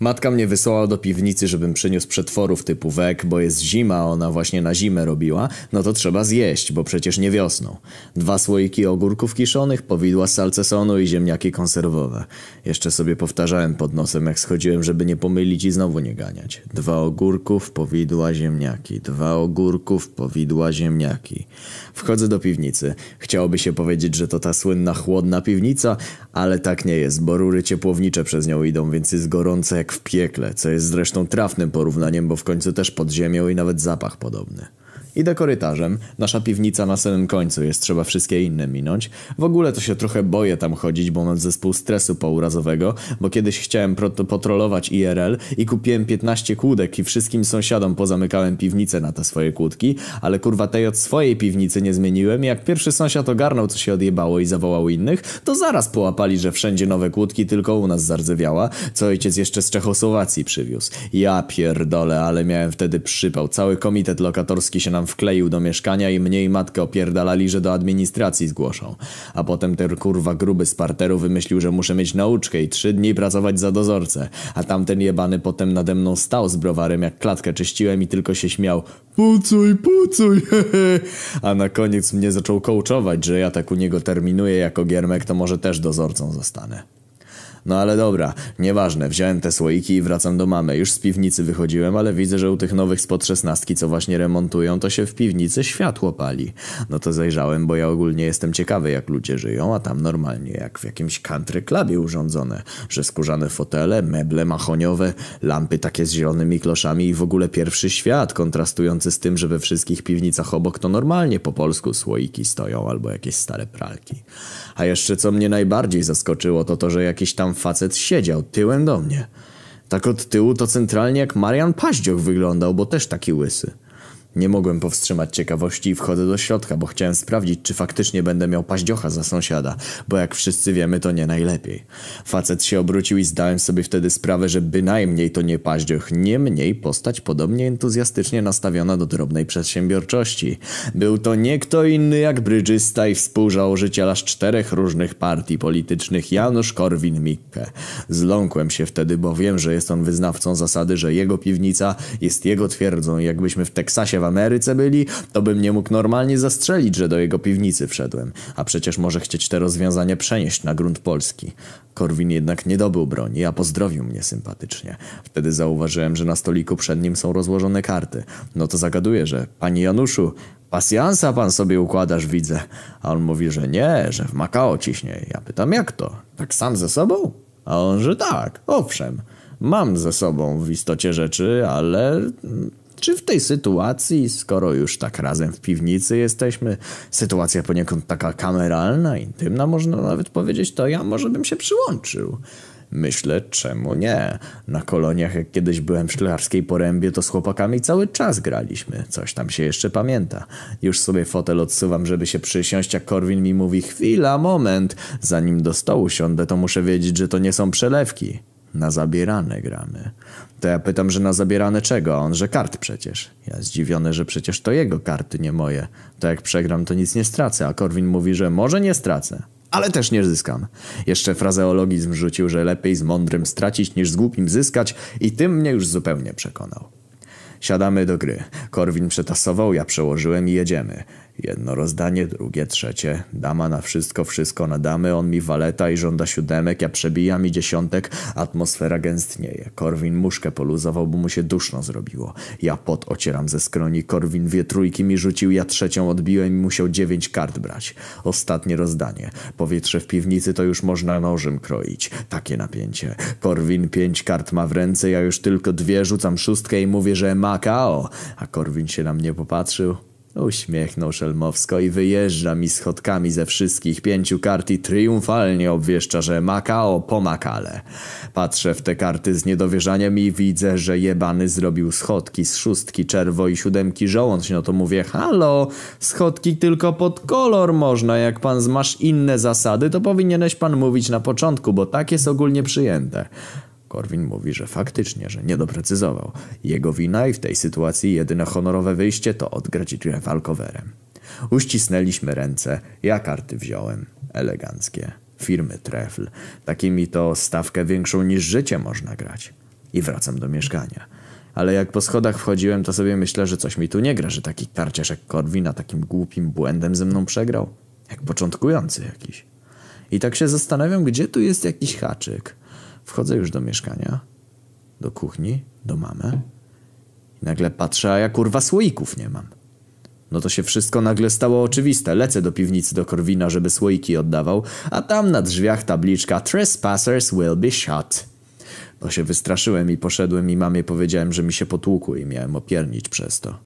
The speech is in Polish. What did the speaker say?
Matka mnie wysłała do piwnicy, żebym przyniósł przetworów typu wek, bo jest zima, ona właśnie na zimę robiła, no to trzeba zjeść, bo przecież nie wiosną. Dwa słoiki ogórków kiszonych, powidła z salcesonu i ziemniaki konserwowe. Jeszcze sobie powtarzałem pod nosem, jak schodziłem, żeby nie pomylić i znowu nie ganiać. Dwa ogórków, powidła, ziemniaki. Dwa ogórków, powidła, ziemniaki. Wchodzę do piwnicy. Chciałoby się powiedzieć, że to ta słynna chłodna piwnica, ale tak nie jest, bo rury ciepłownicze przez nią idą, więc jest gorące jak w piekle, co jest zresztą trafnym porównaniem, bo w końcu też pod ziemią i nawet zapach podobny. Idę korytarzem, nasza piwnica na samym końcu jest, trzeba wszystkie inne minąć. W ogóle to się trochę boję tam chodzić, bo mam zespół stresu pourazowego, bo kiedyś chciałem potrolować IRL i kupiłem 15 kłódek i wszystkim sąsiadom pozamykałem piwnicę na te swoje kłódki, ale kurwa tej od swojej piwnicy nie zmieniłem jak pierwszy sąsiad ogarnął co się odjebało i zawołał innych, to zaraz połapali, że wszędzie nowe kłódki tylko u nas zardzewiała, co ojciec jeszcze z Czechosłowacji przywiózł. Ja pierdolę, ale miałem wtedy przypał, cały komitet lokatorski się nam tam wkleił do mieszkania i mnie i matkę opierdalali, że do administracji zgłoszą. A potem ten kurwa gruby z parteru wymyślił, że muszę mieć nauczkę i trzy dni pracować za dozorcę. A tamten jebany potem nade mną stał z browarem, jak klatkę czyściłem i tylko się śmiał. Pucuj, pucuj, hehe. A na koniec mnie zaczął kołczować, że ja tak u niego terminuję jako giermek, to może też dozorcą zostanę. No ale dobra, nieważne, wziąłem te słoiki i wracam do mamy. Już z piwnicy wychodziłem, ale widzę, że u tych nowych spod szesnastki, co właśnie remontują, to się w piwnicy światło pali. No to zajrzałem, bo ja ogólnie jestem ciekawy, jak ludzie żyją, a tam normalnie jak w jakimś country clubie urządzone, że skórzane fotele, meble mahoniowe, lampy takie z zielonymi kloszami i w ogóle pierwszy świat kontrastujący z tym, że we wszystkich piwnicach obok to normalnie po polsku słoiki stoją albo jakieś stare pralki. A jeszcze co mnie najbardziej zaskoczyło, to to, że jakiś tam facet siedział, tyłem do mnie. Tak od tyłu to centralnie jak Marian Paździoch wyglądał, bo też taki łysy. Nie mogłem powstrzymać ciekawości i wchodzę do środka, bo chciałem sprawdzić, czy faktycznie będę miał paździocha za sąsiada, bo jak wszyscy wiemy, to nie najlepiej. Facet się obrócił i zdałem sobie wtedy sprawę, że bynajmniej to nie paździoch, niemniej postać podobnie entuzjastycznie nastawiona do drobnej przedsiębiorczości. Był to nie kto inny jak brydżysta i współzałożyciel aż czterech różnych partii politycznych Janusz Korwin-Mikke. Zląkłem się wtedy, bo wiem, że jest on wyznawcą zasady, że jego piwnica jest jego twierdzą jakbyśmy w Teksasie w Ameryce byli, to bym nie mógł normalnie zastrzelić, że do jego piwnicy wszedłem. A przecież może chcieć te rozwiązania przenieść na grunt Polski. Korwin jednak nie dobył broni, a pozdrowił mnie sympatycznie. Wtedy zauważyłem, że na stoliku przed nim są rozłożone karty. No to zagaduję, że panie Januszu, pasjansa pan sobie układasz, widzę. A on mówi, że nie, że w Makao ciśnie. Ja pytam, jak to? Tak sam ze sobą? A on, że tak, owszem. Mam ze sobą w istocie rzeczy, ale czy w tej sytuacji, skoro już tak razem w piwnicy jesteśmy, sytuacja poniekąd taka kameralna, intymna można nawet powiedzieć, to ja może bym się przyłączył. Myślę, czemu nie? Na koloniach, jak kiedyś byłem w szklarskiej porębie, to z chłopakami cały czas graliśmy. Coś tam się jeszcze pamięta. Już sobie fotel odsuwam, żeby się przysiąść, a Korwin mi mówi: chwila, moment. Zanim do stołu siądę, to muszę wiedzieć, że to nie są przelewki. Na zabierane gramy. To ja pytam, że na zabierane czego? A on, że kart przecież. Ja zdziwiony, że przecież to jego karty, nie moje. To jak przegram, to nic nie stracę. A Korwin mówi, że może nie stracę ale też nie zyskam. Jeszcze frazeologizm rzucił, że lepiej z mądrym stracić niż z głupim zyskać i tym mnie już zupełnie przekonał. Siadamy do gry. Korwin przetasował, ja przełożyłem i jedziemy. Jedno rozdanie, drugie, trzecie. Dama na wszystko, wszystko na damy. On mi waleta i żąda siódemek, ja przebijam i dziesiątek. Atmosfera gęstnieje. Korwin muszkę poluzował, bo mu się duszno zrobiło. Ja pot ocieram ze skroni. Korwin dwie trójki mi rzucił, ja trzecią odbiłem i musiał dziewięć kart brać. Ostatnie rozdanie. Powietrze w piwnicy to już można nożem kroić. Takie napięcie. Korwin pięć kart ma w ręce, ja już tylko dwie rzucam szóstkę i mówię, że makao. A Korwin się na mnie popatrzył. Uśmiechnął szelmowsko i wyjeżdża mi schodkami ze wszystkich pięciu kart i triumfalnie obwieszcza, że Makao po Makale. Patrzę w te karty z niedowierzaniem i widzę, że jebany zrobił schodki z szóstki, czerwo i siódemki żołądź. No to mówię, halo, schodki tylko pod kolor można. Jak pan zmasz inne zasady, to powinieneś pan mówić na początku, bo tak jest ogólnie przyjęte. Korwin mówi, że faktycznie, że nie doprecyzował. Jego wina i w tej sytuacji jedyne honorowe wyjście to odgrać grę walkowerem. Uścisnęliśmy ręce, ja karty wziąłem. Eleganckie. Firmy trefl. Takimi to stawkę większą niż życie można grać. I wracam do mieszkania. Ale jak po schodach wchodziłem, to sobie myślę, że coś mi tu nie gra, że taki karciarz jak Korwina takim głupim błędem ze mną przegrał. Jak początkujący jakiś. I tak się zastanawiam, gdzie tu jest jakiś haczyk. Wchodzę już do mieszkania, do kuchni, do mamy. I nagle patrzę, a ja kurwa słoików nie mam. No to się wszystko nagle stało oczywiste. Lecę do piwnicy do Korwina, żeby słoiki oddawał, a tam na drzwiach tabliczka Trespassers will be shot. To się wystraszyłem i poszedłem i mamie powiedziałem, że mi się potłukły i miałem opiernić przez to.